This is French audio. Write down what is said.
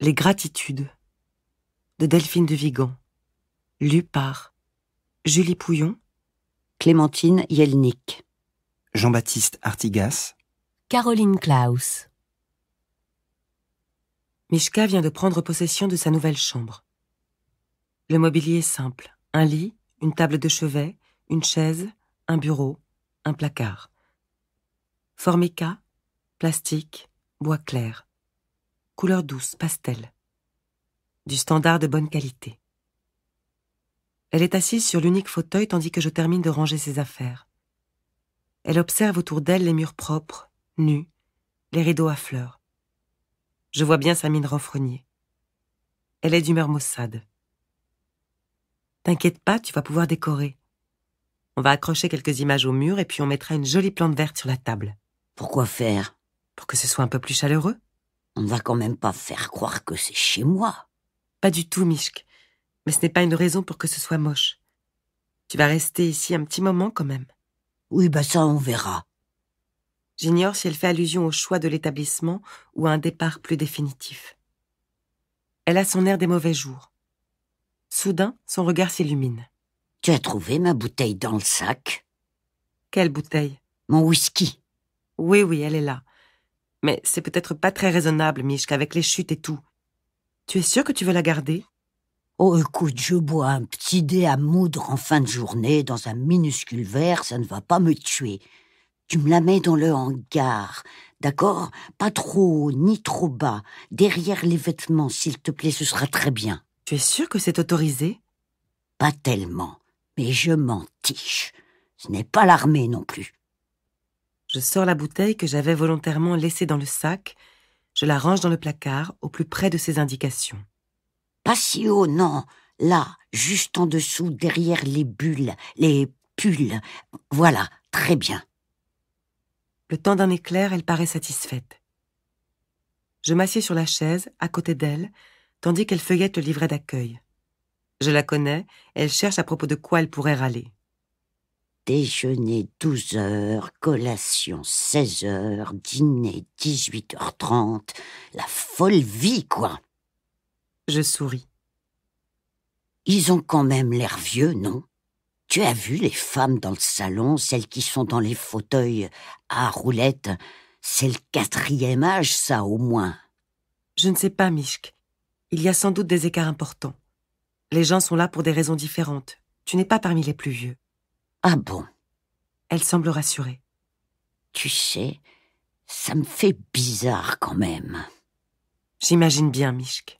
Les Gratitudes de Delphine de Vigan, lu par Julie Pouillon, Clémentine Yelnik, Jean-Baptiste Artigas, Caroline Klaus. Mishka vient de prendre possession de sa nouvelle chambre. Le mobilier est simple un lit, une table de chevet, une chaise, un bureau, un placard. Formica, plastique, bois clair couleur douce, pastel, du standard de bonne qualité. Elle est assise sur l'unique fauteuil tandis que je termine de ranger ses affaires. Elle observe autour d'elle les murs propres, nus, les rideaux à fleurs. Je vois bien sa mine renfrognée. Elle est d'humeur maussade. T'inquiète pas, tu vas pouvoir décorer. On va accrocher quelques images au mur et puis on mettra une jolie plante verte sur la table. Pourquoi faire Pour que ce soit un peu plus chaleureux. On ne va quand même pas faire croire que c'est chez moi. Pas du tout, Mishk. Mais ce n'est pas une raison pour que ce soit moche. Tu vas rester ici un petit moment quand même. Oui, bah ça, on verra. J'ignore si elle fait allusion au choix de l'établissement ou à un départ plus définitif. Elle a son air des mauvais jours. Soudain, son regard s'illumine. Tu as trouvé ma bouteille dans le sac Quelle bouteille Mon whisky. Oui, oui, elle est là. Mais c'est peut-être pas très raisonnable, Mishka, avec les chutes et tout. Tu es sûr que tu veux la garder Oh, écoute, je bois un petit dé à moudre en fin de journée dans un minuscule verre, ça ne va pas me tuer. Tu me la mets dans le hangar, d'accord Pas trop haut, ni trop bas. Derrière les vêtements, s'il te plaît, ce sera très bien. Tu es sûr que c'est autorisé Pas tellement, mais je m'en tiche. Ce n'est pas l'armée non plus. Je sors la bouteille que j'avais volontairement laissée dans le sac, je la range dans le placard au plus près de ses indications. Pas si haut, non. Là, juste en dessous, derrière les bulles, les pulls. Voilà, très bien. Le temps d'un éclair, elle paraît satisfaite. Je m'assieds sur la chaise, à côté d'elle, tandis qu'elle feuillette le livret d'accueil. Je la connais, elle cherche à propos de quoi elle pourrait râler déjeuner 12 heures, collation 16 heures, dîner 18h30. La folle vie, quoi. Je souris. Ils ont quand même l'air vieux, non Tu as vu les femmes dans le salon, celles qui sont dans les fauteuils à roulettes C'est le quatrième âge, ça, au moins. Je ne sais pas, Mishk. Il y a sans doute des écarts importants. Les gens sont là pour des raisons différentes. Tu n'es pas parmi les plus vieux. Ah bon Elle semble rassurée. Tu sais, ça me fait bizarre quand même. J'imagine bien, Mishk.